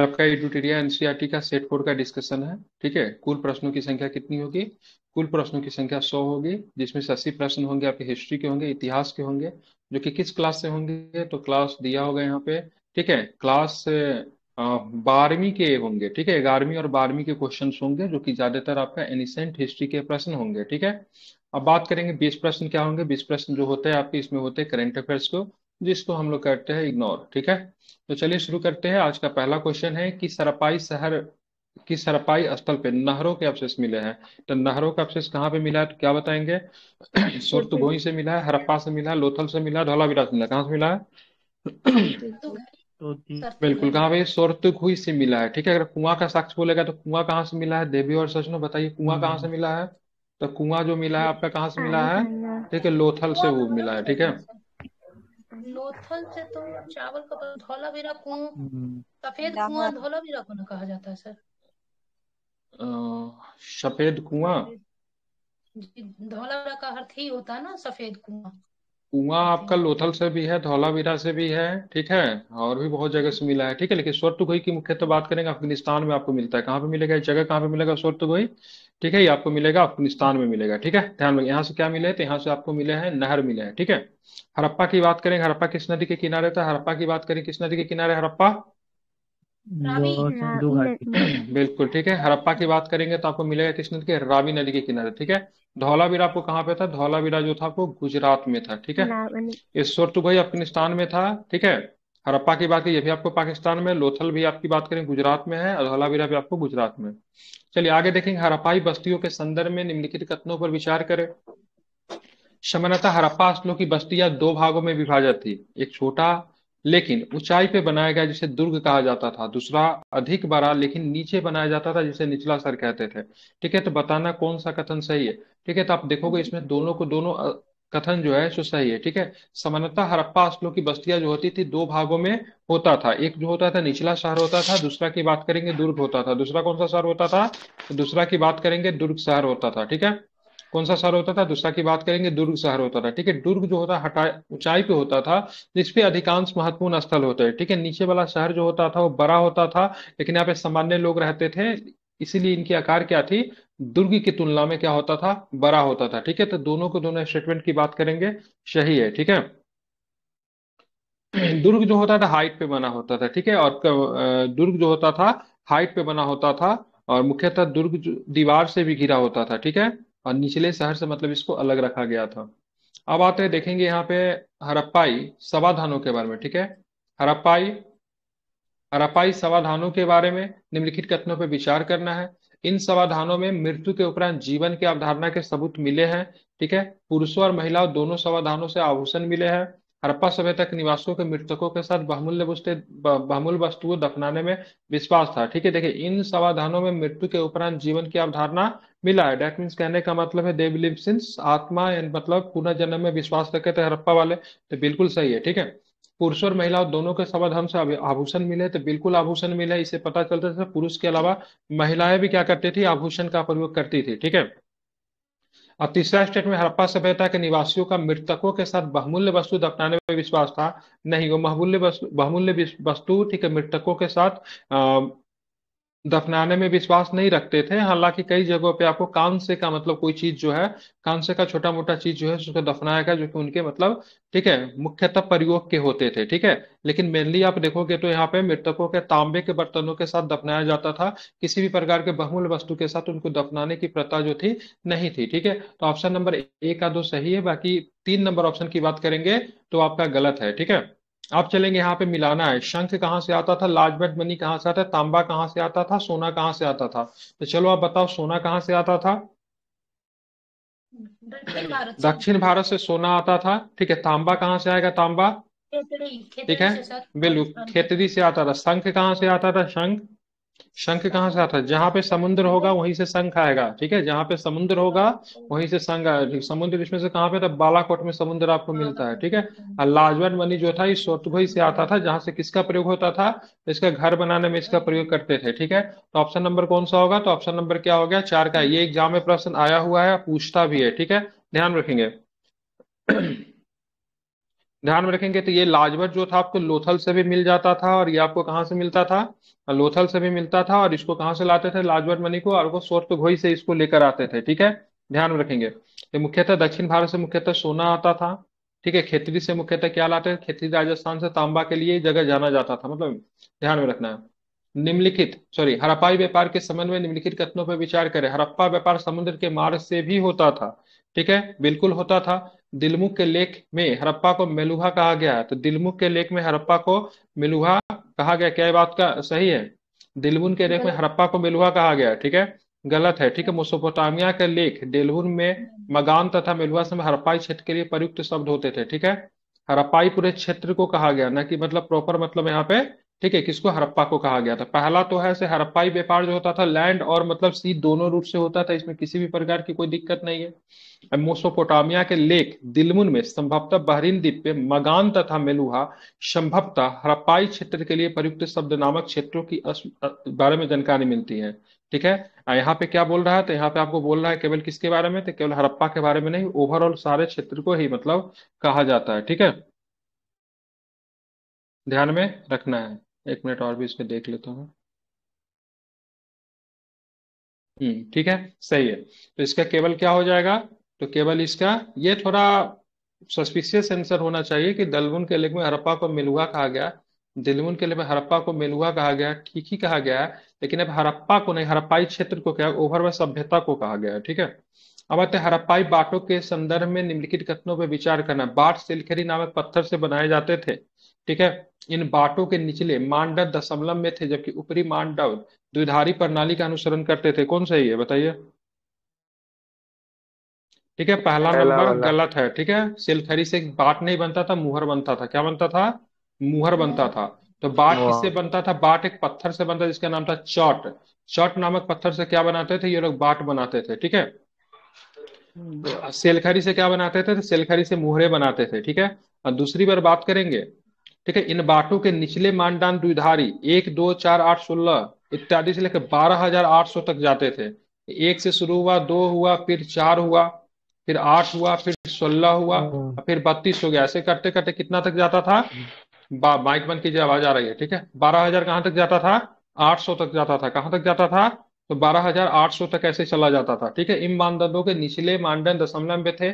आपका एडुटेरिया एनसीईआरटी का सेट फोर का डिस्कशन है ठीक है कुल प्रश्नों की संख्या कितनी होगी कुल प्रश्नों की संख्या सौ होगी जिसमें से अस्सी प्रश्न होंगे आपके हिस्ट्री के होंगे इतिहास के होंगे जो कि किस क्लास से होंगे तो क्लास दिया होगा यहाँ पे ठीक है क्लास बारहवीं के होंगे ठीक है ग्यारहवीं और बारहवीं के क्वेश्चन होंगे जो कि ज्यादातर आपका एनिसेंट हिस्ट्री के प्रश्न होंगे ठीक है अब बात करेंगे बीस प्रश्न क्या होंगे बीस प्रश्न जो होते हैं आपके इसमें होते हैं करेंट अफेयर्स को जिसको हम लोग करते हैं इग्नोर ठीक है तो चलिए शुरू करते हैं आज का पहला क्वेश्चन है कि सरपाई शहर की सरपाई स्थल पे नहरों के अवशेष मिले हैं तो नहरों का अवशेष कहाँ पे मिला है तो क्या बताएंगे सोर्तभोई से मिला है हरप्पा से मिला है लोथल से मिला है धौलाविरा से मिला कहाँ से मिला है बिल्कुल कहाँ पे सोर्तुखुई से मिला है ठीक है अगर कुआं का साक्ष्य बोलेगा तो कुआं कहाँ से मिला है देवी और सचनो बताइए कुआं कहाँ से हम्म। मिला है तो कुआं जो मिला है आपका कहाँ से मिला हाँ, है ठीक है लोथल से वो मिला है ठीक है लोथल से तो चावल का तो धोला भी हम्म। कुआं सफेद तो- कुआं भी रखो ना कहा जाता है सर सफेद कुआं धोला का अर्थ ही होता है ना सफेद कुआं कुआ आपका लोथल से भी है धौलावीरा से भी है ठीक है और भी बहुत जगह से मिला है ठीक है लेकिन गोई की मुख्यतः तो बात करेंगे अफगानिस्तान में आपको मिलता है कहाँ पे मिलेगा जगह कहाँ पे मिलेगा गोई ठीक है ये आपको मिलेगा अफगानिस्तान में मिलेगा ठीक है ध्यान रखिए यहाँ से क्या मिले तो यहाँ से आपको मिले हैं नहर मिले हैं ठीक है हरप्पा की बात करें हरप्पा किस नदी के किनारे था हरप्पा की बात करें किस नदी के किनारे हरप्पा बिल्कुल ठीक है हरप्पा की बात करेंगे तो आपको मिलेगा किस नदी के रावी नदी के किनारे ठीक है धौलावीरा आपको कहाँ पे था धौलावीरा जो था आपको गुजरात में था ठीक है ईश्वर तो भाई अफगानिस्तान में था ठीक है हरप्पा की बात की ये भी आपको पाकिस्तान में लोथल भी आपकी बात करें गुजरात में है और धौलावीरा भी आपको गुजरात में चलिए आगे देखेंगे हरप्पाई बस्तियों के संदर्भ में निम्नलिखित कथनों पर विचार करें समानता हरप्पा स्थलों की बस्तियां दो भागों में विभाजित थी एक छोटा लेकिन ऊंचाई पे बनाया गया जिसे दुर्ग कहा जाता था दूसरा अधिक बड़ा लेकिन नीचे बनाया जाता था जिसे निचला सर कहते थे ठीक है तो बताना कौन सा कथन सही है ठीक है तो आप देखोगे इसमें दोनों को दोनों कथन जो है सो सही है ठीक है समानता हरप्पा असलों की बस्तियां जो होती थी दो भागों में होता था एक जो होता था निचला शहर होता था दूसरा की बात करेंगे दुर्ग होता था दूसरा कौन सा शहर होता था तो दूसरा की बात करेंगे दुर्ग शहर होता था ठीक है कौन सा शहर होता था दूसरा की बात करेंगे दुर्ग शहर होता था ठीक है दुर्ग जो होता हटा ऊंचाई पे होता था जिसपे अधिकांश महत्वपूर्ण स्थल होते हैं ठीक है नीचे वाला शहर जो होता था वो बड़ा होता था लेकिन यहाँ पे सामान्य लोग रहते थे इसीलिए इनकी आकार क्या थी दुर्ग की तुलना में क्या होता था बड़ा होता था ठीक है तो दोनों को दोनों स्टेटमेंट की बात करेंगे सही है ठीक है दुर्ग जो होता था हाइट पे बना होता था ठीक है और दुर्ग जो होता था हाइट पे बना होता था और मुख्यतः दुर्ग दीवार से भी घिरा होता था ठीक है और निचले शहर से मतलब इसको अलग रखा गया था अब आते हैं देखेंगे यहाँ पे हरप्पाई सवाधानों के बारे में ठीक है हरप्पाई हरप्पाई सवाधानों के बारे में निम्नलिखित कथनों पर विचार करना है इन समाधानों में मृत्यु के उपरांत जीवन की अवधारणा के सबूत मिले हैं ठीक है पुरुषों और महिलाओं दोनों समाधानों से आभूषण मिले हैं हरप्पा सभ्यता के निवासियों के मृतकों के साथ बहुमूल्य वस्तु बहुमूल्य वस्तुओं दफनाने में विश्वास था ठीक है देखिए इन समाधानों में मृत्यु के उपरांत जीवन की अवधारणा मिला है डेट मीन्स कहने का मतलब है दे बिलीव सिंस आत्मा एंड मतलब पुनर्जन्म में विश्वास रखे थे तो हरप्पा वाले तो बिल्कुल सही है ठीक है पुरुष और महिला और दोनों के शब्द हमसे आभूषण मिले तो बिल्कुल आभूषण मिले इसे पता चलता था पुरुष के अलावा महिलाएं भी क्या करती थी आभूषण का प्रयोग करती थी ठीक है और तीसरा स्टेट में हरप्पा सभ्यता के निवासियों का मृतकों के साथ बहुमूल्य वस्तु दफनाने में विश्वास था नहीं वो बहुमूल्य वस्तु बहुमूल्य वस्तु ठीक है मृतकों के साथ दफनाने में विश्वास नहीं रखते थे हालांकि कई जगहों पे आपको कांसे का मतलब कोई चीज जो है कांसे का छोटा मोटा चीज जो है उसको दफनाया गया जो कि उनके मतलब ठीक है मुख्यतः प्रयोग के होते थे ठीक है लेकिन मेनली आप देखोगे तो यहाँ पे मृतकों के तांबे के बर्तनों के साथ दफनाया जाता था किसी भी प्रकार के बहुमूल्य वस्तु के साथ उनको दफनाने की प्रथा जो थी नहीं थी ठीक है तो ऑप्शन नंबर ए का दो सही है बाकी तीन नंबर ऑप्शन की बात करेंगे तो आपका गलत है ठीक है आप चलेंगे यहाँ पे मिलाना है शंख कहाँ से आता था लाजबट मनी कहाँ से आता है तांबा कहाँ से आता था सोना कहाँ से आता था तो चलो आप बताओ सोना कहाँ से आता था दक्षिण भारत से सोना आता था ठीक है तांबा कहाँ से आएगा तांबा ठीक है बिल्कुल हाँ। खेतरी से आता था शंख कहाँ से आता था शंख शंख कहाँ से आता है जहां पे समुद्र होगा वहीं से शंख आएगा ठीक है जहां पे समुद्र होगा वहीं से शंख आएगा समुद्र इसमें से कहाँ पे था बालाकोट में समुद्र आपको मिलता है ठीक है और लाजवन मनी जो था ये सोतभई से आता था जहां से किसका प्रयोग होता था इसका घर बनाने में इसका प्रयोग करते थे ठीक है तो ऑप्शन नंबर कौन सा होगा तो ऑप्शन नंबर क्या हो गया चार का ये एग्जाम में प्रश्न आया हुआ है पूछता भी है ठीक है ध्यान रखेंगे ध्यान में रखेंगे तो ये लाजवट जो था आपको लोथल से भी मिल जाता था और ये आपको कहाँ से मिलता था लोथल से भी मिलता था और इसको कहाँ से लाते थे लाजवट मनी को और वो स्वर्त घोई से इसको लेकर आते थे ठीक है ध्यान में रखेंगे ये मुख्यतः दक्षिण भारत से मुख्यतः सोना आता था ठीक है खेतरी से मुख्यतः क्या लाते थे खेतरी राजस्थान से तांबा के लिए जगह जाना जाता था मतलब ध्यान में रखना है निम्नलिखित सॉरी हरप्पाई व्यापार के संबंध में निम्नलिखित कथनों पर विचार करें हरप्पा व्यापार समुद्र के मार्ग से भी होता था ठीक है बिल्कुल होता था दिलमुख के लेख में हरप्पा को मेलुहा कहा गया तो दिलमुख के लेख में हरप्पा को मेलुहा कहा गया क्या बात का सही है दिलमुन के लेख में हरप्पा को मेलुहा कहा गया ठीक है गलत है ठीक है मोसोपोटामिया के लेख दिलहुन में मगान तथा मेलुहा समय हरप्पाई क्षेत्र के लिए प्रयुक्त शब्द होते थे ठीक है हरप्पाई पूरे क्षेत्र को कहा गया ना कि मतलब प्रॉपर मतलब यहाँ पे ठीक है किसको हरप्पा को कहा गया था पहला तो है से हरप्पाई व्यापार जो होता था लैंड और मतलब सी दोनों रूप से होता था इसमें किसी भी प्रकार की कोई दिक्कत नहीं है मोसोपोटामिया के लेक दिलमुन में संभवतः बहरीन द्वीप पे मगान तथा मेलुहा संभवतः हरप्पाई क्षेत्र के लिए प्रयुक्त शब्द नामक क्षेत्रों की बारे में जानकारी मिलती है ठीक है यहाँ पे क्या बोल रहा है तो यहाँ पे आपको बोल रहा है केवल किसके बारे में तो केवल हरप्पा के बारे में नहीं ओवरऑल सारे क्षेत्र को ही मतलब कहा जाता है ठीक है ध्यान में रखना है एक मिनट और भी इसको देख लेता हूँ हम्म ठीक है सही है तो इसका केवल क्या हो जाएगा तो केवल इसका ये थोड़ा सस्पिशियस आंसर होना चाहिए कि दलवुन के लिए में हरप्पा को मिलुआ कहा गया दिलवुन के लिए में हरप्पा को मिलुआ कहा गया ठीक ही कहा गया है लेकिन अब हरप्पा को नहीं हरप्पाई क्षेत्र को क्या व सभ्यता को कहा गया है ठीक है अब आते हरप्पाई बाटों के संदर्भ में निम्नलिखित कथनों पर विचार करना बाट सिलखेरी नामक पत्थर से बनाए जाते थे ठीक है इन बाटों के निचले मांडव दशमलव में थे जबकि ऊपरी मांडव द्विधारी प्रणाली का अनुसरण करते थे कौन सही है बताइए ठीक है पहला नंबर गलत है ठीक है सिलखरी से बाट नहीं बनता था मुहर बनता था क्या बनता था मुहर बनता था तो बाट किससे बनता था बाट एक पत्थर से बनता जिसका नाम था चौट चौट नामक पत्थर से क्या बनाते थे ये लोग बाट बनाते थे ठीक है हम्म। सेलखरी से क्या बनाते थे सेलखरी से मुहरे बनाते थे ठीक है और दूसरी बार बात करेंगे ठीक है इन बाटों के निचले मानदान द्विधारी एक दो चार आठ सोलह इत्यादि से लेकर बारह हजार आठ सौ तक जाते थे एक से शुरू हुआ दो हुआ फिर चार हुआ फिर आठ हुआ फिर सोलह हुआ हाँ। फिर बत्तीस हो गया ऐसे करते करते कितना तक जाता था माइक बंद कीजिए आवाज आ रही है ठीक है बारह हजार कहां तक जाता था आठ सौ तक जाता था कहाँ तक जाता था तो 12,800 तक ऐसे चला जाता था ठीक है इन मानदंडों के निचले मानदंड दशमलव में थे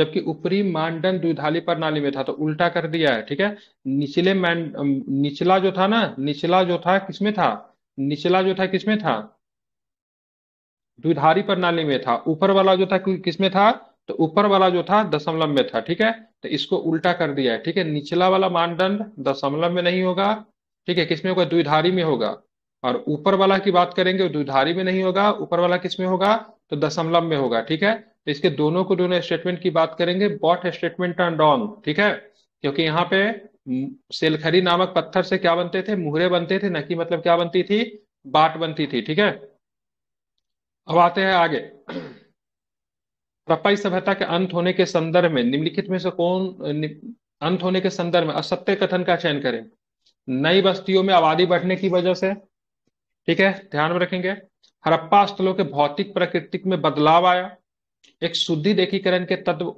जबकि ऊपरी मानदंड द्विधाली प्रणाली में था तो उल्टा कर दिया है ठीक है निचले मान निचला जो था ना निचला जो था किसमें था निचला जो था किसमें था द्विधारी प्रणाली में था ऊपर वाला जो था किसमें था तो ऊपर वाला जो था दशमलव में था ठीक है तो इसको उल्टा कर दिया है ठीक है निचला वाला मानदंड दशमलव में नहीं होगा ठीक है किसमें होगा द्विधारी में होगा और ऊपर वाला की बात करेंगे द्विधारी में नहीं होगा ऊपर वाला किस में होगा तो दशमलव में होगा ठीक है तो इसके दोनों को दोनों स्टेटमेंट की बात करेंगे बॉट स्टेटमेंट एंड रॉन्ग ठीक है क्योंकि यहाँ पे सेलखरी नामक पत्थर से क्या बनते थे मुहरे बनते थे न कि मतलब क्या बनती थी बाट बनती थी ठीक है अब आते हैं आगे हड़प्पाई सभ्यता के अंत होने के संदर्भ में निम्नलिखित में से कौन अंत होने के संदर्भ में असत्य कथन का चयन करें नई बस्तियों में आबादी बढ़ने की वजह से ठीक है ध्यान में रखेंगे हड़प्पा स्थलों के भौतिक प्रकृतिक में बदलाव आया एक शुद्धि देखीकरण के तत्व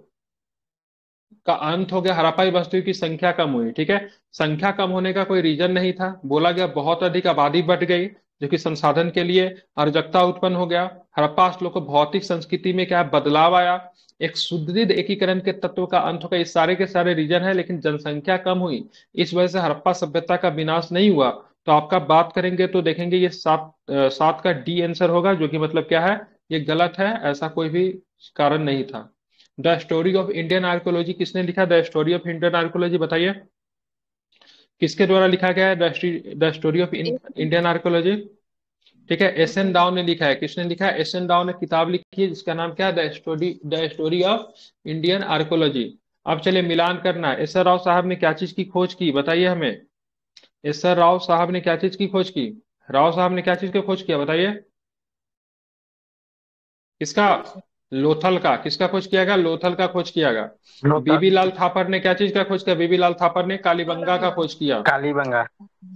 का अंत हो गया हरप्पा वस्तु की संख्या कम हुई ठीक है संख्या कम होने का कोई रीजन नहीं था बोला गया बहुत अधिक आबादी बढ़ गई जो कि संसाधन के लिए अर्जकता उत्पन्न हो गया हड़प्पा स्थलों को भौतिक संस्कृति में क्या बदलाव आया एक सुदृढ़ एकीकरण के तत्व का अंत हो गया इस सारे के सारे रीजन है लेकिन जनसंख्या कम हुई इस वजह से हरप्पा सभ्यता का विनाश नहीं हुआ तो आपका बात करेंगे तो देखेंगे ये सात सात का डी आंसर होगा जो कि मतलब क्या है ये गलत है ऐसा कोई भी कारण नहीं था the story of Indian archaeology किसने लिखा the story of Indian archaeology बताइए किसके द्वारा लिखा गया है the story of Indian archaeology ठीक है एस एन डाउ ने लिखा है किसने लिखा है एस एन डाउ ने किताब लिखी है जिसका नाम क्या है the story the story of Indian archaeology अब चलिए मिलान करना एस एन राव साहब ने क्या चीज की खोज की बताइए हमें एस सर राव साहब ने क्या चीज की खोज की राव साहब ने क्या चीज की खोज किया बताइए किसका लोथल का किसका खोज किया गया लोथल का खोज किया गया बीबी लाल थापर ने क्या चीज का खोज किया बीबी लाल थापर ने कालीबंगा का खोज किया कालीबंगा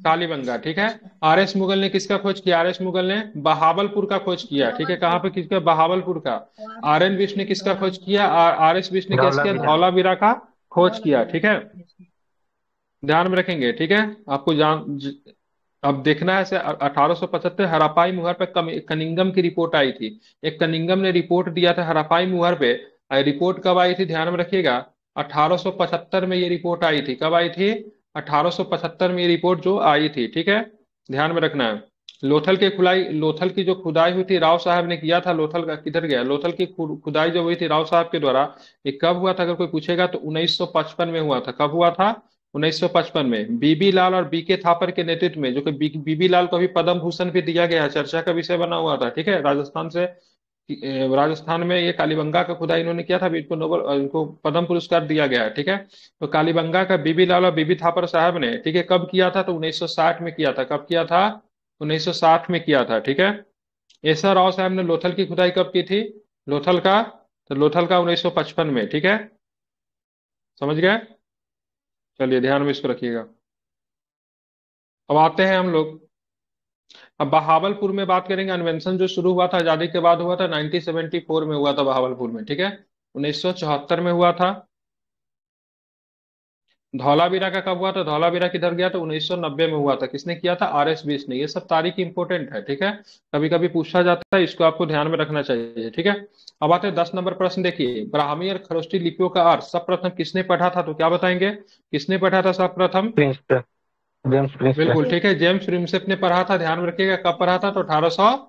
कालीबंगा ठीक है आर एस मुगल ने किसका खोज किया आर एस मुगल ने बहावलपुर का खोज किया ठीक है कहाँ पे किसका बहावलपुर का आर एन विश ने किसका खोज किया आर एस विश्व ने क्या किया धौलावीरा का खोज किया ठीक है ध्यान में रखेंगे ठीक है आपको जान ज, अब देखना है अठारह हरापाई मुहर पर कनिंगम की रिपोर्ट आई थी एक कनिंगम ने रिपोर्ट दिया था हरापाई मुहर पे रिपोर्ट कब आई थी ध्यान में रखिएगा 1875 में ये रिपोर्ट आई थी कब आई थी 1875 में ये रिपोर्ट जो आई थी ठीक है ध्यान में रखना है लोथल के खुदाई लोथल की जो खुदाई हुई थी राव साहब ने किया था लोथल का किधर गया लोथल की खुदाई जो हुई थी राव साहब के द्वारा ये कब हुआ था अगर कोई पूछेगा तो 1955 में हुआ था कब हुआ था 1955 में बीबी लाल और बीके थापर के नेतृत्व में जो कि बीबी लाल को भी पद्म भूषण भी दिया गया चर्चा का विषय बना हुआ था ठीक है राजस्थान से राजस्थान में ये कालीबंगा का खुदा इन्होंने किया था इनको नोबल इनको पद्म पुरस्कार दिया गया है ठीक है तो कालीबंगा का बीबी लाल और बीबी थापर साहब ने ठीक है कब किया था तो उन्नीस में किया था कब किया था उन्नीस में किया था ठीक है ऐसा राव साहब ने लोथल की खुदाई कब की थी लोथल का तो लोथल का उन्नीस में ठीक है समझ गया चलिए ध्यान में इसको रखिएगा अब आते हैं हम लोग अब बहावलपुर में बात करेंगे अनवेंशन जो शुरू हुआ था आजादी के बाद हुआ था 1974 में हुआ था बहावलपुर में ठीक है 1974 में हुआ था धौलावीरा का कब हुआ था धौलावीरा किधर गया था 1990 में हुआ था किसने किया था आर एस बीस ने ये सब तारीख इंपोर्टेंट है ठीक है कभी कभी पूछा जाता है इसको आपको ध्यान में रखना चाहिए ठीक है अब आते हैं दस नंबर प्रश्न देखिए ब्राह्मी और खरोष्टी लिपियों का अर्थ सब प्रथम किसने पढ़ा था तो क्या बताएंगे किसने पढ़ा था सब प्रथम बिल्कुल ठीक है जेम्स प्रिंसेप ने पढ़ा था ध्यान में रखिएगा कब पढ़ा था तो अठारह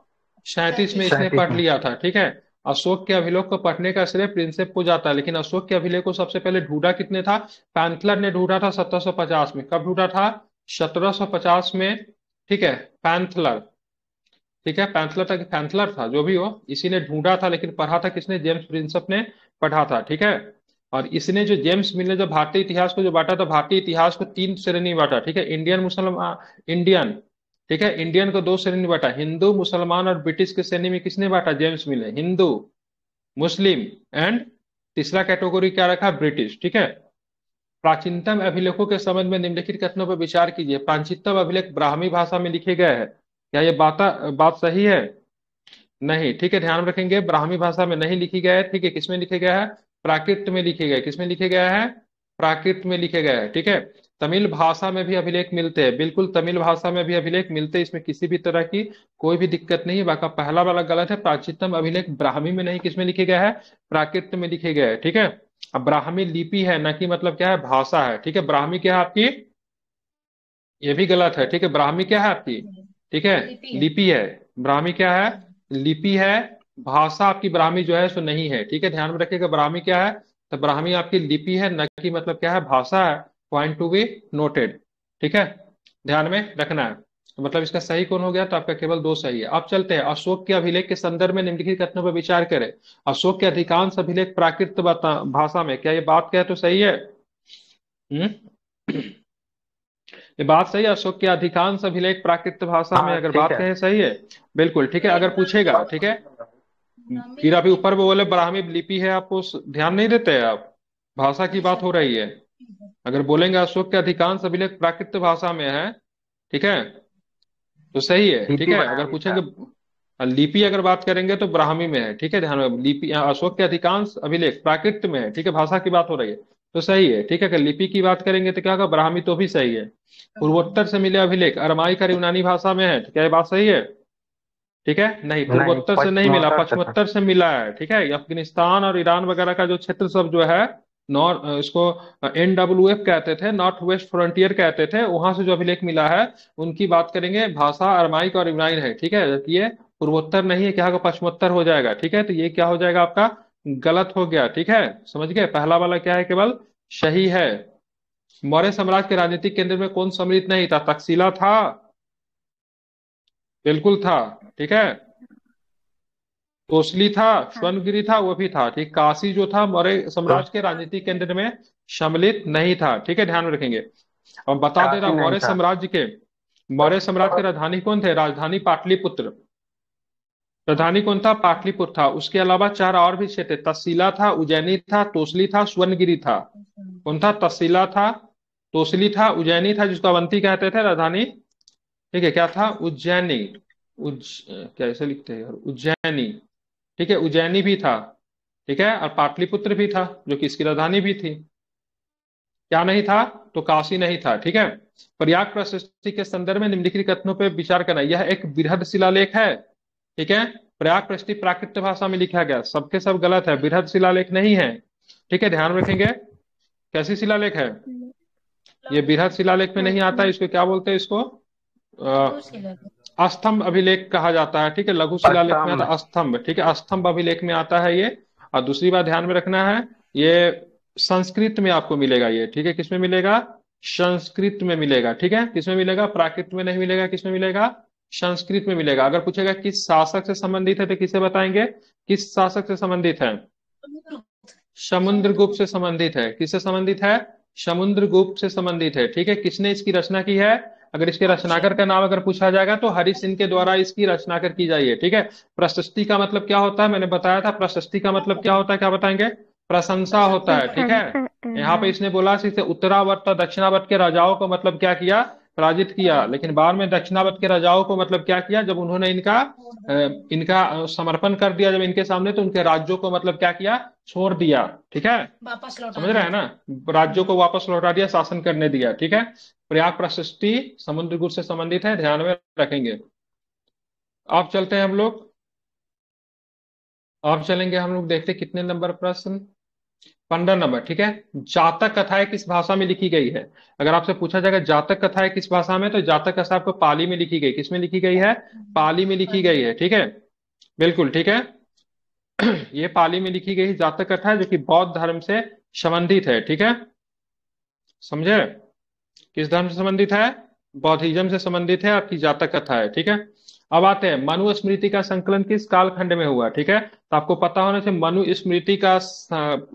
में इसने पढ़ लिया था ठीक है अशोक के अभिलेख को पढ़ने का श्रेय प्रिंसेप को जाता है लेकिन अशोक के अभिलेख को सबसे पहले ढूंढा कितने था पैंथलर ने ढूंढा था 1750 में कब ढूंढा था 1750 में ठीक है पैंथलर ठीक है पैंथलर था पैंथलर था जो भी हो इसी ने ढूंढा था लेकिन पढ़ा था किसने जेम्स प्रिंसेप ने पढ़ा था ठीक है और इसने जो जेम्स मिल ने जो भारतीय इतिहास को जो बांटा था भारतीय इतिहास को तीन श्रेणी बांटा ठीक है इंडियन मुसलमान इंडियन ठीक है इंडियन को दो श्रेणी में बांटा हिंदू मुसलमान और ब्रिटिश की श्रेणी में किसने बांटा James Mill Hindu Muslim and तीसरा कैटेगोरी क्या रखा ब्रिटिश ठीक है प्राचीनतम अभिलेखों के संबंध में निम्नलिखित कथनों पर विचार कीजिए प्राचीनतम अभिलेख ब्राह्मी भाषा में लिखे गए हैं क्या ये बात बात सही है नहीं ठीक है ध्यान रखेंगे ब्राह्मी भाषा में नहीं लिखी गया है ठीक है किसमें लिखे गया है प्राकृत में लिखे गए किसमें लिखे गया है प्राकृत में लिखे गए हैं ठीक है तमिल भाषा में भी अभिलेख मिलते हैं बिल्कुल तमिल भाषा में भी अभिलेख मिलते हैं इसमें किसी भी तरह की कोई भी दिक्कत नहीं है बाका पहला वाला गलत है प्राचीनतम अभिलेख ब्राह्मी में नहीं किसमें लिखे गया है प्राकृत में लिखे गए हैं ठीक है अब ब्राह्मी लिपि है ना कि मतलब क्या है भाषा है ठीक है ब्राह्मी क्या है आपकी ये भी गलत है ठीक है ब्राह्मी क्या है आपकी ठीक है लिपि है ब्राह्मी क्या है लिपि है भाषा आपकी ब्राह्मी जो है सो नहीं है ठीक है ध्यान में रखिएगा ब्राह्मी क्या है तो ब्राह्मी आपकी लिपि है न कि मतलब क्या है भाषा है पॉइंट टू बी नोटेड ठीक है ध्यान में रखना है तो मतलब इसका सही कौन हो गया तो आपका केवल दो सही है अब चलते हैं अशोक के अभिलेख के संदर्भ में निम्नलिखित कथनों पर विचार करें अशोक के अधिकांश अभिलेख प्राकृत भाषा में क्या ये बात कहे तो सही है हुँ? हम्म? ये बात सही है अशोक के अधिकांश अभिलेख प्राकृत भाषा में हाँ, अगर बात कहे सही है बिल्कुल ठीक है अगर पूछेगा ठीक है फिर अभी ऊपर बोले ब्राह्मी लिपि है उस ध्यान नहीं देते आप भाषा की बात हो रही है अगर बोलेंगे अशोक के अधिकांश अभिलेख प्राकृत भाषा में है ठीक है तो सही है ठीक है अगर पूछेंगे लिपि अगर बात करेंगे तो ब्राह्मी में है ठीक है ध्यान में लिपि अशोक के अधिकांश अभिलेख प्राकृत में है ठीक है भाषा की बात हो रही है तो सही है ठीक है अगर लिपि की बात करेंगे तो क्या होगा ब्राह्मी तो भी सही है पूर्वोत्तर से मिले अभिलेख अरमाई और यूनानी भाषा में है तो क्या ये बात सही है ठीक है नहीं पूर्वोत्तर से नहीं मिला पचहत्तर से मिला है ठीक है अफगानिस्तान और ईरान वगैरह का जो क्षेत्र सब जो है नॉर्थ इसको एन डब्ल्यू एफ कहते थे नॉर्थ वेस्ट फ्रंटियर कहते थे वहां से जो अभिलेख मिला है उनकी बात करेंगे भाषा अरमाइक और इब्राइन है ठीक है जबकि ये पूर्वोत्तर नहीं है क्या पश्चिमोत्तर हो जाएगा ठीक है तो ये क्या हो जाएगा आपका गलत हो गया ठीक है समझ गए पहला वाला क्या है केवल सही है मौर्य साम्राज्य के राजनीतिक केंद्र में कौन सम्मिलित नहीं था तकसीला था बिल्कुल था ठीक है कोसली था हाँ। स्वर्णगिरी था वो भी था ठीक काशी जो था मौर्य साम्राज्य के राजनीति केंद्र में सम्मिलित नहीं था ठीक है ध्यान में रखेंगे और बता दे रहा मौर्य साम्राज्य के मौर्य साम्राज्य के राजधानी कौन थे राजधानी पाटलिपुत्र राजधानी कौन था पाटलिपुत्र था उसके अलावा चार और भी क्षेत्र तसीला था उजैनी था तोसली था स्वर्णगिरी था कौन था तसीला था तोसली था उजैनी था जिसको अवंती कहते थे राजधानी ठीक है क्या था उज्जैनी उज क्या ऐसे लिखते हैं उज्जैनी ठीक है उज्जैनी भी था ठीक है और पाटलिपुत्र भी था जो कि इसकी राजधानी भी थी क्या नहीं था तो काशी नहीं था ठीक है प्रयाग प्रशस्ति के संदर्भ में निम्नलिखित कथनों पर विचार करना यह एक बृहद शिलालेख है ठीक है प्रयाग प्रशस्ति प्राकृत भाषा में लिखा गया सबके सब गलत है बृहद शिलालेख नहीं है ठीक है ध्यान रखेंगे कैसी शिलालेख है ये बृहद शिलालेख में नहीं आता इसको क्या बोलते हैं इसको अस्तंभ अभिलेख कहा जाता है ठीक है लघु शिलालेख में अस्तंभ ठीक है अस्तंभ अभिलेख में आता है ये और दूसरी बात ध्यान में रखना है ये संस्कृत में आपको मिलेगा ये ठीक है किसमें मिलेगा संस्कृत में मिलेगा ठीक है किसमें मिलेगा प्राकृत में नहीं मिलेगा किसमें मिलेगा संस्कृत में मिलेगा अगर पूछेगा किस शासक से संबंधित है तो किसे बताएंगे किस शासक से संबंधित है समुद्र गुप्त से संबंधित है किससे संबंधित है समुद्र गुप्त से संबंधित है ठीक है किसने इसकी रचना की है अगर इसके रचनाकर अच्छा। का नाम अगर पूछा जाएगा तो हरि सिंह के द्वारा इसकी रचनाकर की जाइए ठीक है प्रशस्ति का मतलब क्या होता है मैंने बताया था प्रशस्ति का मतलब क्या होता है क्या बताएंगे प्रशंसा होता है ठीक है यहाँ पे हाँ। इसने बोला उत्तरावर्त और दक्षिणावर्त के राजाओं को मतलब क्या किया पराजित किया लेकिन बाद में दक्षिणावत के राजाओं को मतलब क्या किया जब उन्होंने इनका इनका समर्पण कर दिया जब इनके सामने तो उनके राज्यों को मतलब क्या किया छोड़ दिया ठीक है समझ रहे हैं ना राज्यों को वापस लौटा दिया शासन करने दिया ठीक है प्रयाग प्रशिष्टि समुद्र गुर से संबंधित है ध्यान में रखेंगे आप चलते हैं हम लोग आप चलेंगे हम लोग देखते कितने नंबर प्रश्न पंद्रह नंबर ठीक है जातक कथाएं किस भाषा में लिखी गई है अगर आपसे पूछा जाएगा जातक कथाएं किस भाषा में तो जातक कथा आपको पाली में लिखी गई किसमें लिखी गई है पाली में लिखी गई है ठीक है बिल्कुल ठीक है ये पाली में लिखी गई जातक कथा जो कि बौद्ध धर्म से संबंधित है ठीक है समझे किस धर्म से संबंधित है बौद्धिज्म से संबंधित है आपकी जातक कथा है ठीक है अब आते हैं मनु स्मृति का संकलन किस कालखंड में हुआ ठीक है तो आपको पता होने से मनु स्मृति का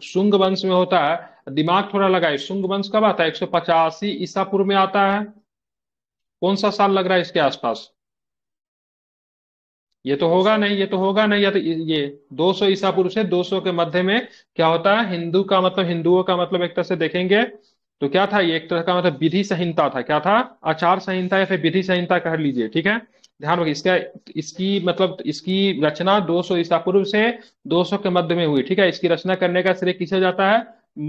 शुंग वंश में होता है दिमाग थोड़ा लगाए शुंग वंश कब आता है एक सौ पचासी ईसा पूर्व में आता है कौन सा साल लग रहा है इसके आसपास ये तो होगा नहीं ये तो होगा नहीं या तो ये 200 ईसा पूर्व से 200 के मध्य में क्या होता है हिंदू का मतलब हिंदुओं का मतलब एक तरह से देखेंगे तो क्या था ये एक तरह का मतलब विधि संहिता था क्या था आचार संहिता या फिर विधि संहिता कह लीजिए ठीक है ध्यान रखिए इसका इसकी मतलब इसकी रचना 200 ईसा पूर्व से 200 के मध्य में हुई ठीक है इसकी रचना करने का श्रेय किसे जाता है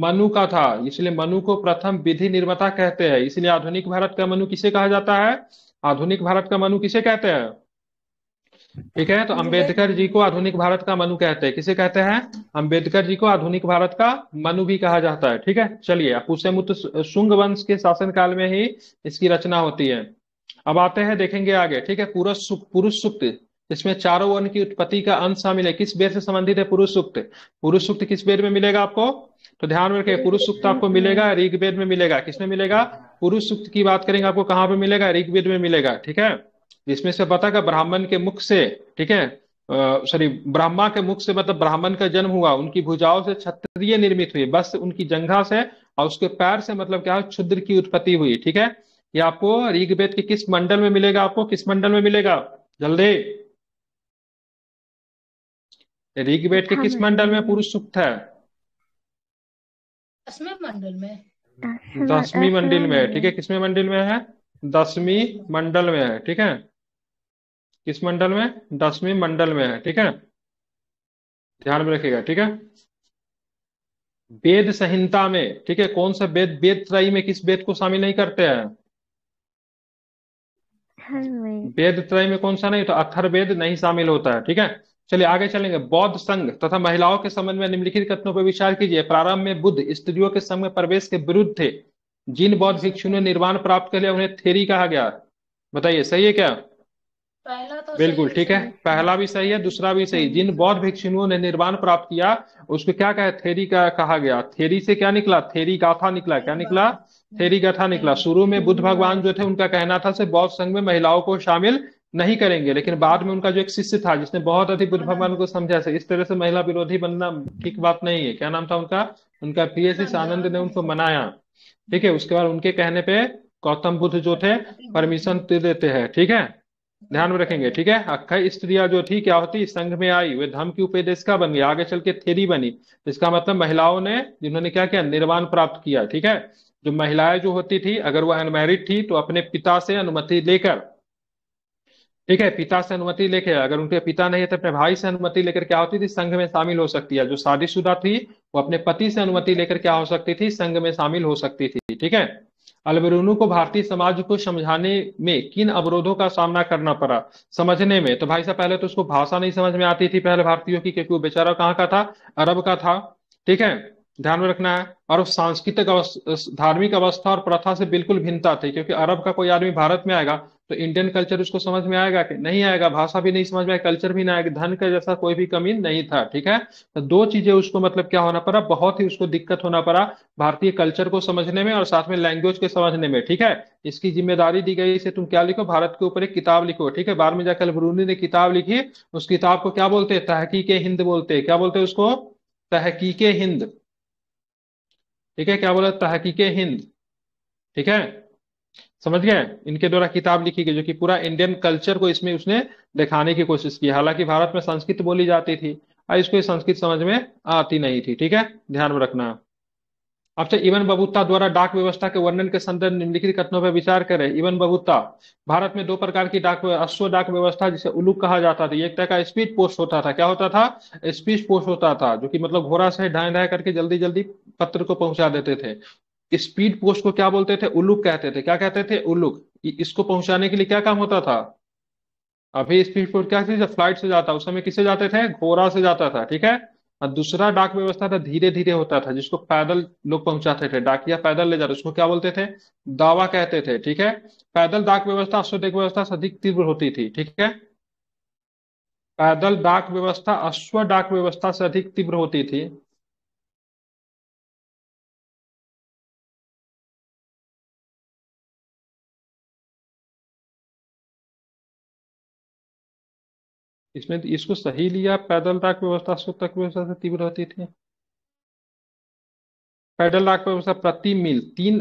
मनु का था इसलिए मनु को प्रथम विधि निर्माता कहते हैं इसलिए आधुनिक भारत का मनु किसे कहा जाता है आधुनिक भारत का मनु किसे कहते हैं ठीक है तो अंबेडकर जी को आधुनिक भारत का मनु कहते हैं किसे कहते हैं अंबेडकर जी को आधुनिक भारत का मनु भी कहा जाता है ठीक है चलिए पुसेमुत शुंग वंश के शासन काल में ही इसकी रचना होती है अब आते हैं देखेंगे आगे ठीक है पुरुष सुक्त पुरुष सुक्त इसमें चारों वर्ण की उत्पत्ति का अंश शामिल है किस वेद से संबंधित है पुरुष सुक्त पुरुष सुक्त किस वेद में मिलेगा आपको तो ध्यान में रखें पुरुष सुक्त आपको मिलेगा ऋग्वेद में मिलेगा किसमें मिलेगा पुरुष सुक्त की बात करेंगे आपको कहाँ पे मिलेगा ऋग्वेद में मिलेगा ठीक है जिसमें से पता का ब्राह्मण के मुख से ठीक है सॉरी ब्रह्मा के मुख से मतलब ब्राह्मण का जन्म हुआ उनकी भुजाओं से क्षत्रिय निर्मित हुई बस उनकी जंघा से और उसके पैर से मतलब क्या क्षुद्र की उत्पत्ति हुई ठीक है ये आपको ऋग्वेद के किस मंडल में मिलेगा आपको किस मंडल में मिलेगा जल्दी ऋग्वेद के किस हाँ, मंडल हाँ। में पुरुष सूक्त है मंडल में दसवीं मंडल में ठीक है किसमें मंडल में है दसवीं मंडल में है ठीक है किस मंडल में दसवीं मंडल में है ठीक है ध्यान में रखिएगा ठीक है वेद संहिता में ठीक है कौन सा वेद वेद त्रय में किस वेद को शामिल नहीं करते हैं अथर्ववेद हाँ, वेद त्रय में कौन सा नहीं तो अखर वेद नहीं शामिल होता है ठीक है चलिए आगे चलेंगे बौद्ध संघ तथा महिलाओं के संबंध में निम्नलिखित कथनों पर विचार कीजिए प्रारंभ में बुद्ध स्त्रियों के संघ में प्रवेश के विरुद्ध थे जिन बौद्ध भिक्षु ने निर्वाण प्राप्त कर लिया उन्हें थेरी कहा गया बताइए सही है क्या पहला तो बिल्कुल ठीक है पहला भी सही है दूसरा भी सही जिन हम्म। बौद्ध भिक्षुओं ने निर्वाण प्राप्त किया उसको क्या कहा थेरी का कहा गया थेरी से क्या निकला थेरी गाथा निकला क्या निकला थेरी का था निकला शुरू में बुद्ध भगवान जो थे उनका कहना था से बौद्ध संघ में महिलाओं को शामिल नहीं करेंगे लेकिन बाद में उनका जो एक शिष्य था जिसने बहुत अधिक बुद्ध भगवान को समझा से इस तरह से महिला विरोधी बनना ठीक बात नहीं है क्या नाम था उनका उनका पीएस आनंद ने उनको मनाया ठीक है उसके बाद उनके कहने पे गौतम बुद्ध जो थे परमिशन दे देते हैं ठीक है ध्यान में रखेंगे ठीक है अक्षय स्त्रियां जो थी क्या होती संघ में आई वे धम की उपदेशिका बन गई आगे चल के थेरी बनी इसका मतलब महिलाओं ने जिन्होंने क्या किया निर्वाण प्राप्त किया ठीक है जो महिलाएं जो होती थी अगर वो अनमेरिड थी तो अपने पिता से अनुमति लेकर ठीक है पिता से अनुमति लेकर अगर उनके पिता नहीं है तो अपने भाई से अनुमति लेकर क्या होती थी संघ में शामिल हो सकती है जो शादीशुदा थी वो अपने पति से अनुमति लेकर क्या हो सकती थी संघ में शामिल हो सकती थी ठीक है अलबरूनू को भारतीय समाज को समझाने में किन अवरोधों का सामना करना पड़ा समझने में तो भाई साहब पहले तो उसको भाषा नहीं समझ में आती थी पहले भारतीयों की क्योंकि वो बेचारा कहाँ का था अरब का था ठीक है ध्यान में रखना है और सांस्कृतिक धार्मिक अवस्था और प्रथा से बिल्कुल भिन्नता थी क्योंकि अरब का कोई आदमी भारत में आएगा तो इंडियन कल्चर उसको समझ में आएगा कि नहीं आएगा भाषा भी नहीं समझ में आएगा कल्चर भी नहीं आएगा धन का जैसा कोई भी कमी नहीं था ठीक है तो दो चीजें उसको मतलब क्या होना पड़ा बहुत ही उसको दिक्कत होना पड़ा भारतीय कल्चर को समझने में और साथ में लैंग्वेज के समझने में ठीक है इसकी जिम्मेदारी दी गई इसे तुम क्या लिखो भारत के ऊपर एक किताब लिखो ठीक है बाद में जाकर बरूनी ने किताब लिखी उस किताब को क्या बोलते हैं तहकीके हिंद बोलते हैं क्या बोलते हैं उसको तहकीके हिंद ठीक है क्या बोला तहकीक हिंद ठीक है समझ गए इनके द्वारा किताब लिखी गई जो कि पूरा इंडियन कल्चर को इसमें उसने दिखाने की कोशिश की हालांकि भारत में संस्कृत बोली जाती थी और इसको संस्कृत समझ में आती नहीं थी ठीक है ध्यान में रखना अच्छा इवन बबुत्ता द्वारा डाक व्यवस्था के वर्णन के संदर्भ निम्नलिखित कथनों पर विचार करें इवन बबुत्ता भारत में दो प्रकार की डाक अश्व डाक व्यवस्था जिसे उलूक कहा जाता था एक तरह का स्पीड पोस्ट होता था क्या होता था स्पीड पोस्ट होता था जो कि मतलब घोड़ा से ढाए ढाए करके जल्दी जल्दी पत्र को पहुंचा देते थे स्पीड पोस्ट को क्या बोलते थे उल्लुक कहते थे क्या कहते थे उल्लुक इसको पहुंचाने के लिए क्या काम होता था अभी स्पीड पोस्ट क्या थी जब फ्लाइट से जाता उस समय किससे जाते थे घोड़ा से जाता था ठीक है और दूसरा डाक व्यवस्था था धीरे धीरे होता था जिसको पैदल लोग पहुंचाते थे डाकिया पैदल ले जाते उसको क्या बोलते थे दावा कहते थे ठीक है पैदल डाक व्यवस्था अश्वडेक व्यवस्था से अधिक तीव्र होती थी ठीक है पैदल डाक व्यवस्था अश्व डाक व्यवस्था से अधिक तीव्र होती थी इसमें तो इसको सही लिया पैदल राग व्यवस्था शुद्ध तक व्यवस्था से तीव्र होती थी पैदल राग व्यवस्था प्रति मील तीन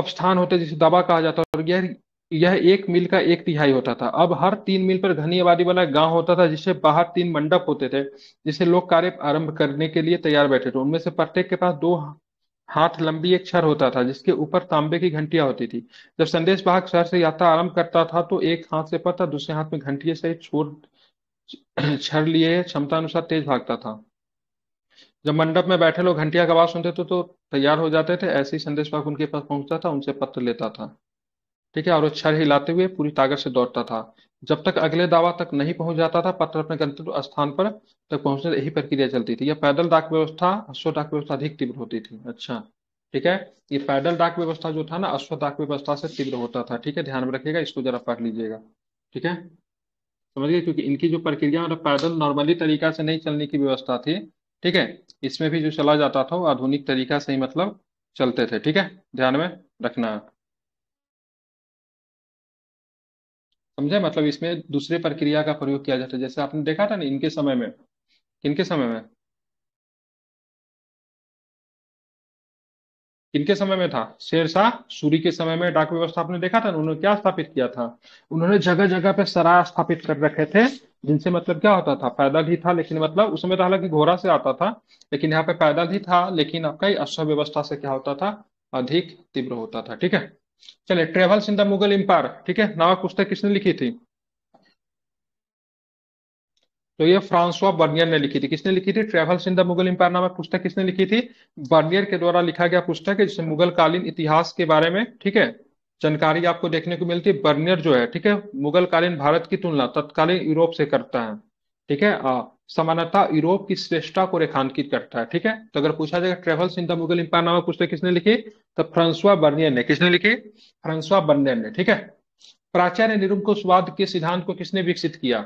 अपस्थान होते जिसे दबा कहा जाता और यह यह एक मील का एक तिहाई होता था अब हर तीन मील पर घनी आबादी वाला गांव होता था जिसे बाहर तीन मंडप होते थे जिसे लोग कार्य आरंभ करने के लिए तैयार बैठे थे उनमें से प्रत्येक के पास दो हाथ लंबी एक छर होता था जिसके ऊपर तांबे की घंटिया होती थी जब संदेश बाहक शहर से यात्रा आरंभ करता था तो एक हाथ से पता दूसरे हाथ में घंटिया सहित छोड़ छर लिए क्षमता अनुसार तेज भागता था जब मंडप में बैठे लोग घंटिया का आवाज सुनते थे तो तैयार हो जाते थे ऐसे ही संदेश भाग उनके पास पहुंचता था उनसे पत्र लेता था ठीक है और वो हिलाते हुए पूरी ताकत से दौड़ता था जब तक अगले दावा तक नहीं पहुंच जाता था पत्र अपने गंतव्य स्थान पर तक पहुंचने यही प्रक्रिया चलती थी यह पैदल डाक व्यवस्था अश्व डाक व्यवस्था अधिक तीव्र होती थी अच्छा ठीक है ये पैदल डाक व्यवस्था जो था ना अश्व डाक व्यवस्था से तीव्र होता था ठीक है ध्यान में रखिएगा इसको जरा पढ़ लीजिएगा ठीक है समझ गए क्योंकि इनकी जो प्रक्रिया मतलब पैदल नॉर्मली तरीका से नहीं चलने की व्यवस्था थी ठीक है इसमें भी जो चला जाता था वो आधुनिक तरीका से ही मतलब चलते थे ठीक है ध्यान में रखना समझे मतलब इसमें दूसरे प्रक्रिया का प्रयोग किया जाता है जैसे आपने देखा था ना इनके समय में इनके समय में किनके समय में था शेरशाह सूरी के समय में डाक व्यवस्था आपने देखा था उन्होंने क्या स्थापित किया था उन्होंने जगह जगह पे सराय स्थापित कर रखे थे जिनसे मतलब क्या होता था पैदल ही था लेकिन मतलब उस समय तो हालांकि घोड़ा से आता था लेकिन यहाँ पे पैदल ही था लेकिन आपका अश्व व्यवस्था से क्या होता था अधिक तीव्र होता था ठीक है चले travels in the Mughal empire ठीक है नवा पुस्तक किसने लिखी थी तो ये फ्रांसवा बर्नियर ने लिखी थी किसने लिखी थी travels in the Mughal empire नामक पुस्तक किसने लिखी थी बर्नियर के द्वारा लिखा गया पुस्तक है जिसमें मुगल कालीन इतिहास के बारे में ठीक है जानकारी आपको देखने को मिलती है बर्नियर जो है ठीक है मुगल कालीन भारत की तुलना तत्कालीन यूरोप से करता है ठीक है समानता यूरोप की श्रेष्ठता को रेखांकित करता है ठीक है तो अगर पूछा जाएगा travels in the Mughal empire नामक पुस्तक किसने लिखी तो फ्रांसवा बर्नियर ने किसने लिखी फ्रांसवा बर्नियर ने ठीक है प्राचार्य निरुम के सिद्धांत को किसने विकसित किया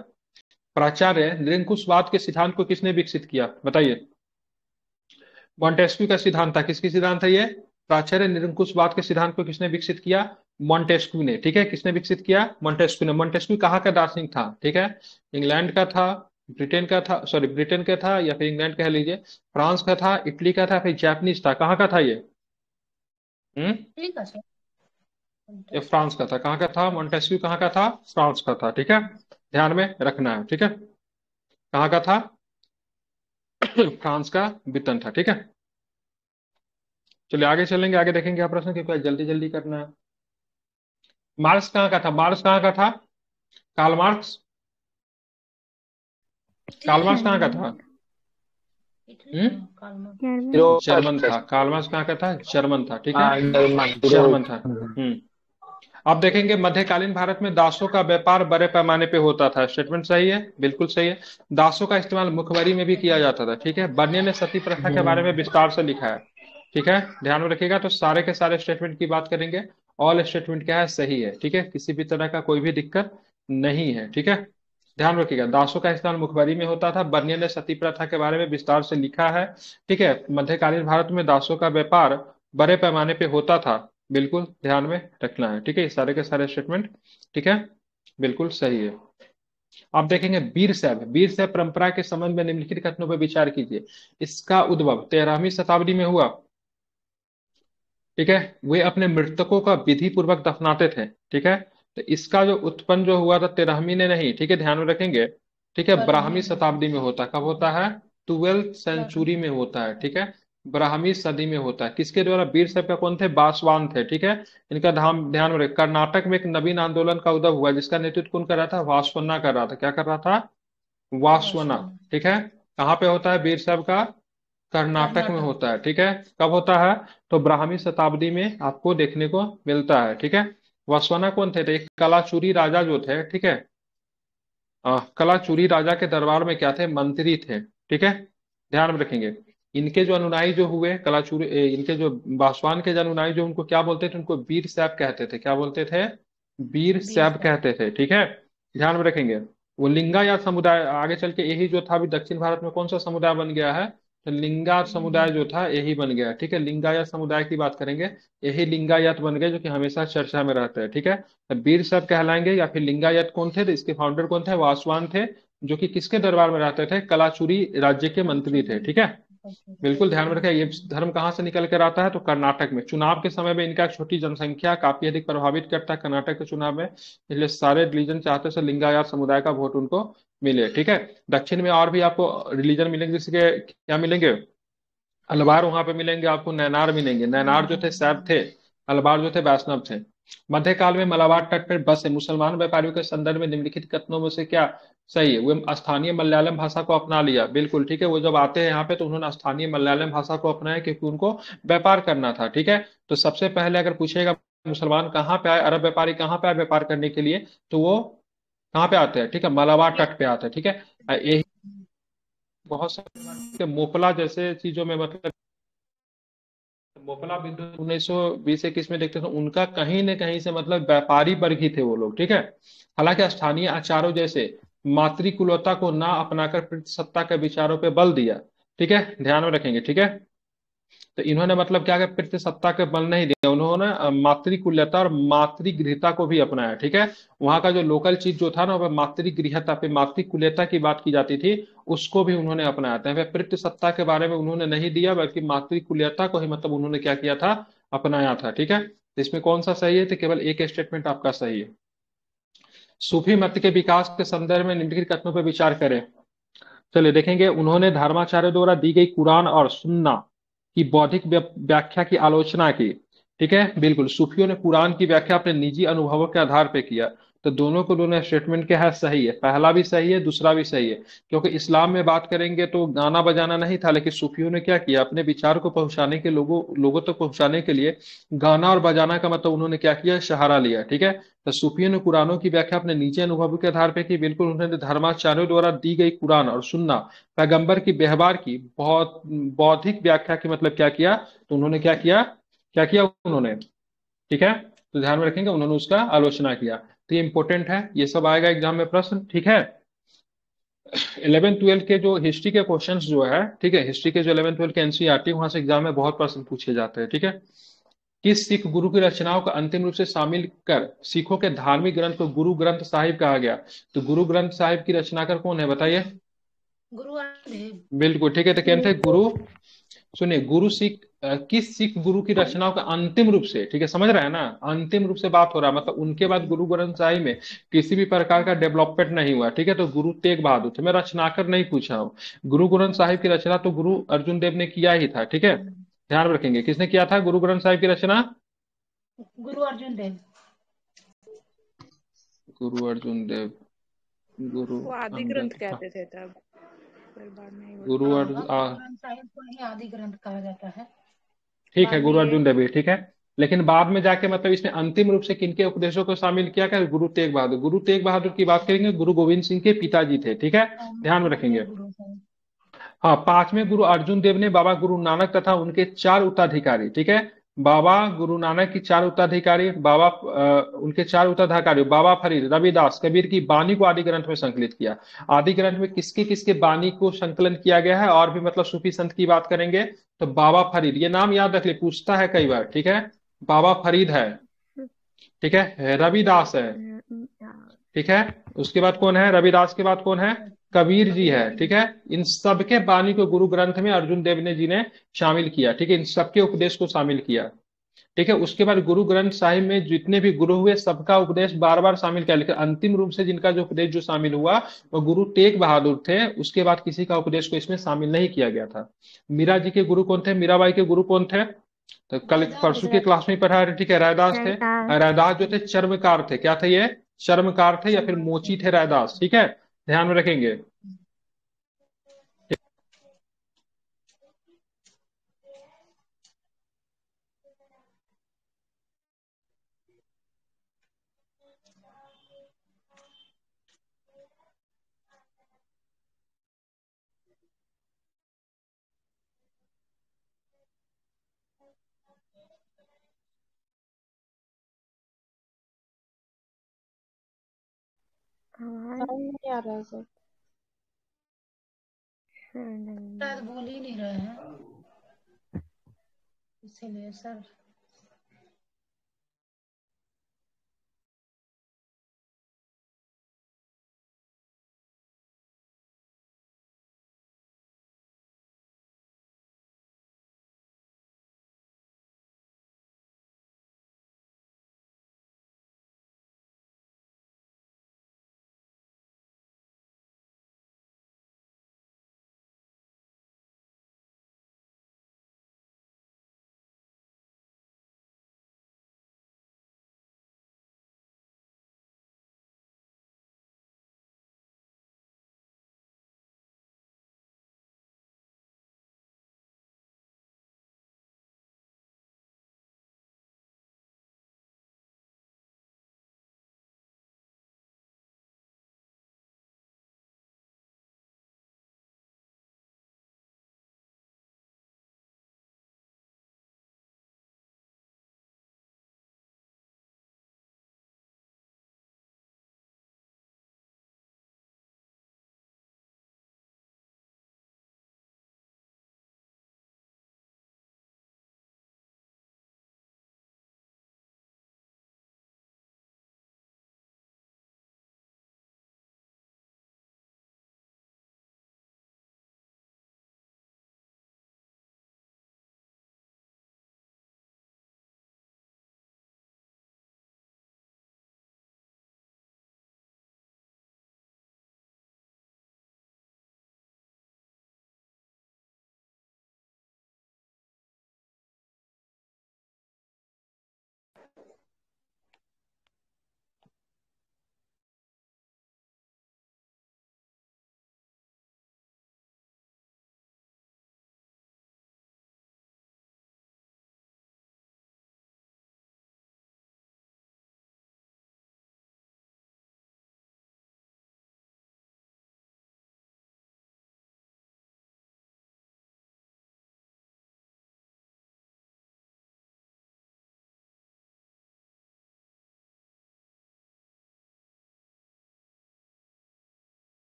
प्राचार्य निरंकुशवाद के सिद्धांत को किसने विकसित किया बताइए मॉन्टेस्क्यू का सिद्धांत था किसकी सिद्धांत है ये प्राचार्य निरंकुशवाद के सिद्धांत को किसने विकसित किया मॉन्टेस्क्यू ने ठीक है किसने विकसित किया मॉन्टेस्क्यू ने मॉन्टेस्क्यू कहाँ का दार्शनिक था ठीक है इंग्लैंड का था ब्रिटेन का था सॉरी ब्रिटेन का था या फिर इंग्लैंड कह लीजिए फ्रांस का था इटली का था फिर जापनीज था कहाँ का था ये हम्म? ये फ्रांस का था कहाँ का था मॉन्टेस्क्यू कहाँ का था फ्रांस का था ठीक है ध्यान में रखना है ठीक है कहाँ का था फ्रांस का वितन था ठीक है चलिए आगे चलेंगे आगे देखेंगे आप प्रश्न क्योंकि जल्दी जल्दी करना है मार्क्स कहाँ का था मार्क्स कहाँ का था काल मार्क्स काल मार्क्स कहाँ का था जर्मन hmm? था कालमास कहाँ का था जर्मन था ठीक है जर्मन ah, था हम्म आप देखेंगे मध्यकालीन भारत में दासों का व्यापार बड़े पैमाने पे होता था स्टेटमेंट सही है बिल्कुल सही है दासों का इस्तेमाल मुखबरी में भी किया जाता था ठीक है बन्य ने सती प्रथा के बारे में विस्तार से लिखा है ठीक है ध्यान में रखिएगा तो सारे के सारे स्टेटमेंट की बात करेंगे ऑल स्टेटमेंट क्या है सही है ठीक है किसी भी तरह का कोई भी दिक्कत नहीं है ठीक है ध्यान रखिएगा दासों का इस्तेमाल मुखबरी में होता था बर्निया ने सती प्रथा के बारे में विस्तार से लिखा है ठीक है मध्यकालीन भारत में दासों का व्यापार बड़े पैमाने पे होता था बिल्कुल ध्यान में रखना है ठीक है सारे के सारे स्टेटमेंट ठीक है बिल्कुल सही है आप देखेंगे बीर साहब बीर साहब परंपरा के संबंध में निम्नलिखित कथनों पर विचार कीजिए इसका उद्भव तेरहवीं शताब्दी में हुआ ठीक है वे अपने मृतकों का विधि पूर्वक दफनाते थे ठीक है तो इसका जो उत्पन्न जो हुआ था तेरहवीं ने नहीं ठीक है ध्यान में रखेंगे ठीक है बारहवीं शताब्दी में होता कब होता है ट्वेल्थ सेंचुरी में होता है ठीक है ब्राह्मी सदी में होता है किसके द्वारा वीर साहब का कौन थे बासवान थे ठीक है इनका धाम ध्यान में कर्नाटक में एक नवीन आंदोलन का उदय हुआ जिसका नेतृत्व कौन कर रहा था वासवना कर रहा था क्या कर रहा था वासवना ठीक है कहाँ पे होता है वीर साहब का कर्नाटक में होता है ठीक है कब होता है तो ब्राह्मी शताब्दी में आपको देखने को मिलता है ठीक है वासवना कौन थे तो एक कलाचूरी राजा जो थे ठीक है कलाचूरी राजा के दरबार में क्या थे मंत्री थे ठीक है ध्यान में रखेंगे इनके जो अनुनाई जो हुए कलाचूर इनके जो बासवान के जो अनुनाई जो उनको क्या बोलते थे उनको वीर सैप कहते थे क्या बोलते थे वीर सैप कहते थे ठीक है ध्यान में रखेंगे वो लिंगा या समुदाय आगे चल के यही जो था अभी दक्षिण भारत में कौन सा समुदाय बन गया है तो लिंगा हम्म। समुदाय जो था यही बन गया ठीक है लिंगायत समुदाय की बात करेंगे यही लिंगायत बन गए जो कि हमेशा चर्चा में रहते हैं ठीक है तो वीर सब कहलाएंगे या फिर लिंगायत कौन थे तो इसके फाउंडर कौन थे वासवान थे जो कि किसके दरबार में रहते थे कलाचुरी राज्य के मंत्री थे ठीक है बिल्कुल ध्यान में रखें ये धर्म कहाँ से निकल कर आता है तो कर्नाटक में चुनाव के समय में इनका छोटी जनसंख्या काफी अधिक प्रभावित करता है कर्नाटक के चुनाव में इसलिए सारे रिलीजन चाहते हैं लिंगायत समुदाय का वोट उनको मिले ठीक है दक्षिण में और भी आपको रिलीजन मिलेंगे जैसे क्या मिलेंगे अलवार वहां पे मिलेंगे आपको नैनार मिलेंगे नैनार जो थे सैब थे अलवार जो थे वैष्णव थे मध्यकाल में मलाबार तट पर बसे मुसलमान व्यापारियों के संदर्भ में निम्नलिखित कथनों में से क्या सही है वो स्थानीय मलयालम भाषा को अपना लिया बिल्कुल ठीक है वो जब आते हैं यहाँ पे तो उन्होंने स्थानीय मलयालम भाषा को अपनाया क्योंकि उनको व्यापार करना था ठीक है तो सबसे पहले अगर पूछेगा मुसलमान कहाँ पे आए अरब व्यापारी कहाँ पे आए व्यापार करने के लिए तो वो कहाँ पे आते हैं ठीक है मलाबार तट पे आते हैं ठीक है यही बहुत सारे मोकला जैसे चीजों में मतलब बोपला विद्रोह उन्नीस सौ बीस इक्कीस में देखते थे उनका कहीं न कहीं से मतलब व्यापारी वर्ग ही थे वो लोग ठीक है हालांकि स्थानीय आचारों जैसे मातृकुलता को ना अपनाकर सत्ता के विचारों पर बल दिया ठीक है ध्यान में रखेंगे ठीक है तो इन्होंने मतलब क्या कि पितृ सत्ता के बल नहीं दिया उन्होंने मातृकुल्यता और मातृगृहता को भी अपनाया ठीक है वहां का जो लोकल चीज जो था ना वह मातृगृहता पे मातृकुल्यता की बात की जाती थी उसको भी उन्होंने अपनाया था पितृ सत्ता के बारे में उन्होंने नहीं दिया बल्कि मातृकुल्यता को ही मतलब उन्होंने क्या किया था अपनाया था ठीक है तो इसमें कौन सा सही है तो केवल एक स्टेटमेंट आपका सही है सूफी मत के विकास के संदर्भ में निम्नलिखित कथनों पर विचार करें चलिए देखेंगे उन्होंने धर्माचार्य द्वारा दी गई कुरान और सुन्ना की बौद्धिक व्याख्या की आलोचना की ठीक है बिल्कुल सूफियों ने कुरान की व्याख्या अपने निजी अनुभवों के आधार पर किया तो दोनों को दोनों स्टेटमेंट क्या है सही है पहला भी सही है दूसरा भी सही है क्योंकि इस्लाम में बात करेंगे तो गाना बजाना नहीं था लेकिन सूफियों ने क्या किया अपने विचार को पहुंचाने के लोगों लोगों तक तो पहुंचाने के लिए गाना और बजाना का मतलब उन्होंने क्या किया सहारा लिया ठीक है तो सूफियों ने कुरानों की व्याख्या अपने नीचे अनुभव के आधार पर की बिल्कुल उन्होंने धर्माचार्यों द्वारा दी गई कुरान और सुनना पैगम्बर की व्यवहार की बहुत बौद्धिक व्याख्या की मतलब क्या किया तो उन्होंने क्या किया क्या किया उन्होंने ठीक है तो ध्यान में रखेंगे उन्होंने उसका आलोचना किया तो ये इंपॉर्टेंट है ये सब आएगा एग्जाम में प्रश्न ठीक है इलेवन ट्वेल्व के जो हिस्ट्री के क्वेश्चंस जो है ठीक है हिस्ट्री के जो इलेवन ट्वेल्व के एनसीईआरटी e वहां से एग्जाम में बहुत प्रश्न पूछे जाते हैं ठीक है किस सिख गुरु की रचनाओं का अंतिम रूप से शामिल कर सिखों के धार्मिक ग्रंथ को गुरु ग्रंथ साहिब कहा गया तो गुरु ग्रंथ साहिब की रचना कर कौन है बताइए गुरु बिल्कुल ठीक है तो कहते हैं गुरु सुनिए गुरु सिख किस सिख गुरु की रचनाओं का अंतिम रूप से ठीक है समझ रहे हैं ना अंतिम रूप से बात हो रहा है मतलब उनके बाद गुरु ग्रंथ साहिब में किसी भी प्रकार का डेवलपमेंट नहीं हुआ ठीक है तो गुरु तेग बहादुर थे मैं रचनाकर नहीं पूछा हूँ गुरु ग्रंथ साहिब की रचना तो गुरु अर्जुन देव ने किया ही था ठीक है ध्यान रखेंगे किसने किया था गुरु ग्रंथ साहिब की रचना गुरु अर्जुन देव गुरु अर्जुन देव गुरु आदि ग्रंथ कहते थे तब गुरु अर्जुन हाँ, कहा जाता है ठीक है गुरु अर्जुन देव ठीक है लेकिन बाद में जाके मतलब इसने अंतिम रूप से किनके उपदेशों को शामिल किया क्या गुरु तेग बहादुर गुरु तेग बहादुर की बात करेंगे गुरु गोविंद सिंह के पिताजी थे ठीक है हाँ, ध्यान में रखेंगे हाँ पांचवें गुरु अर्जुन देव ने बाबा गुरु नानक तथा उनके चार उत्तराधिकारी ठीक है बाबा गुरु नानक की चार उत्तराधिकारी बाबा उनके चार उत्तराधिकारी बाबा फरीद रविदास कबीर की बानी को आदि ग्रंथ में संकलित किया आदि ग्रंथ में किसके किसके बाणी को संकलन किया गया है और भी मतलब सूफी संत की बात करेंगे तो बाबा फरीद ये नाम याद रख ले पूछता है कई बार ठीक है बाबा फरीद है ठीक है रविदास है ठीक है उसके बाद कौन है रविदास के बाद कौन है कबीर जी है ठीक है इन सबके बाणी को गुरु ग्रंथ में अर्जुन देव ने जी ने शामिल किया ठीक है इन सबके उपदेश को शामिल किया ठीक है उसके बाद गुरु ग्रंथ साहिब में जितने भी गुरु हुए सबका उपदेश बार बार शामिल किया लेकिन अंतिम रूप से जिनका जो उपदेश जो शामिल हुआ वो गुरु तेग बहादुर थे उसके बाद किसी का उपदेश को इसमें शामिल नहीं किया गया था मीरा जी के गुरु कौन थे मीराबाई के गुरु कौन थे तो कल परसों के क्लास में पढ़ा ठीक है रायदास थे रायदास जो थे चर्मकार थे क्या थे ये चर्मकार थे या फिर मोची थे रायदास ठीक है ध्यान में रखेंगे नहीं आ रहा हाँ, सर शायद बोल ही नहीं रहे हैं इसीलिए सर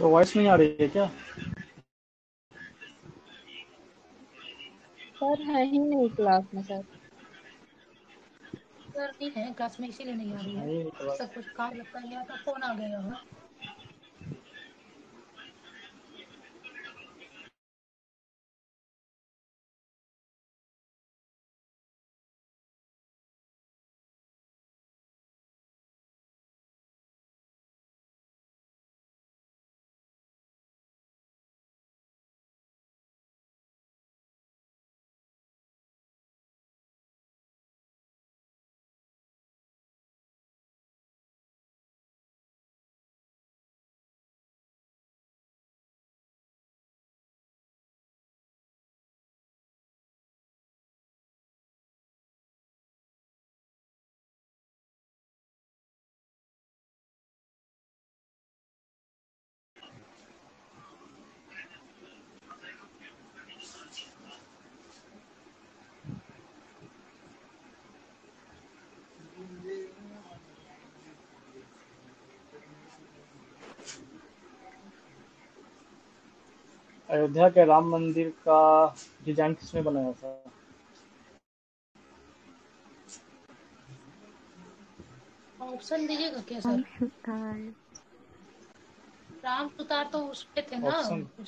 तो वॉइस नहीं आ रही है क्या सर है ही नहीं क्लास में सर सर नहीं है क्लास में इसीलिए नहीं आ रही है सब कुछ कार लगता है फोन आ गया हो अयोध्या के राम मंदिर का डिजाइन किसने बनाया था ऑप्शन दीजिएगा क्या सर राम सुतार तो उस पे थे ना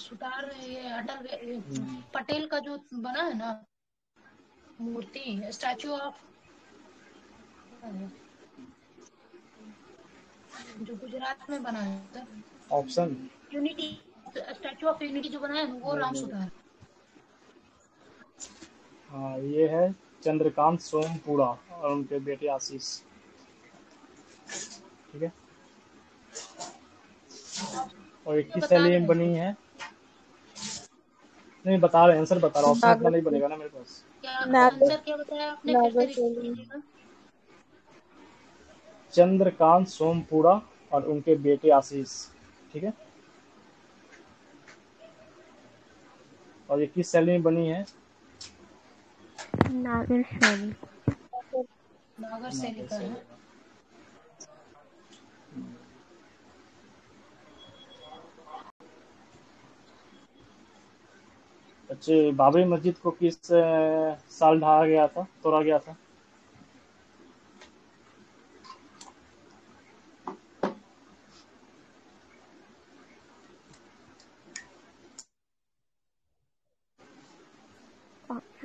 सुतार ये अटल पटेल का जो बना है ना मूर्ति स्टैचू ऑफ जो गुजरात में बना है option unity statue of unity जो बनाया है वो हाँ, राम हाँ। सुधार हाँ ये है चंद्रकांत सोमपुरा और उनके बेटे आशीष ठीक है और एक इक्कीस सैली में बनी है नहीं बता रहे आंसर बता रहा ऑप्शन नहीं बनेगा ना मेरे पास आंसर क्या बताया आपने चंद्रकांत सोमपुरा और उनके बेटे आशीष ठीक है और ये किस शैली में बनी है नागर शैली नागर शैली का है अच्छा बाबरी मस्जिद को किस साल ढहा गया था तोड़ा गया था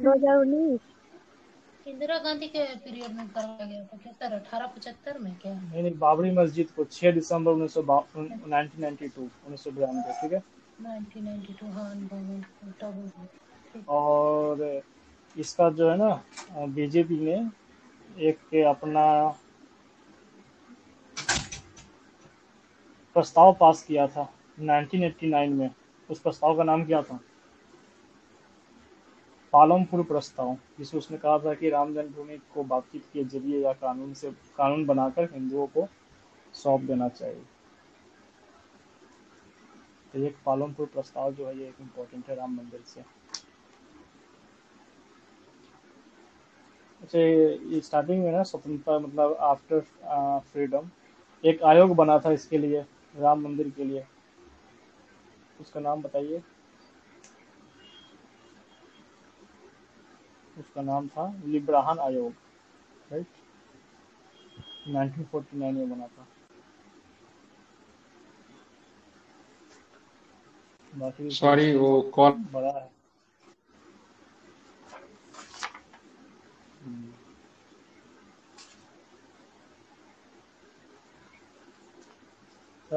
2019 इंदिरा गांधी के पीरियड में करवाया गया पचहत्तर अठारह पचहत्तर में क्या नहीं नहीं बाबरी मस्जिद को छह दिसंबर उन्नीस सौ उन्नीस सौ बयानवे ठीक है 1992 हाँ, और इसका जो है ना बीजेपी ने एक अपना प्रस्ताव पास किया था 1989 में उस प्रस्ताव का नाम क्या था पालमपुर प्रस्ताव जिसे उसने कहा था कि राम जन्मभूमि को बातचीत के जरिए या कानून से कानून बनाकर हिंदुओं को सौंप देना चाहिए तो ये पालमपुर प्रस्ताव जो है ये एक इम्पोर्टेंट है राम मंदिर से अच्छा ये स्टार्टिंग में ना स्वतंत्रता मतलब आफ्टर फ्रीडम uh, एक आयोग बना था इसके लिए राम मंदिर के लिए उसका नाम बताइए उसका नाम था लिब्राहन आयोग राइट 1949 में बना था बाकी तो सॉरी वो कॉल बड़ा है हम्म।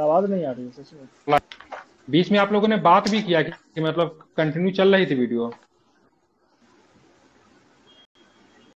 आवाज नहीं आ रही है सच में बीच में आप लोगों ने बात भी किया कि मतलब कंटिन्यू चल रही थी वीडियो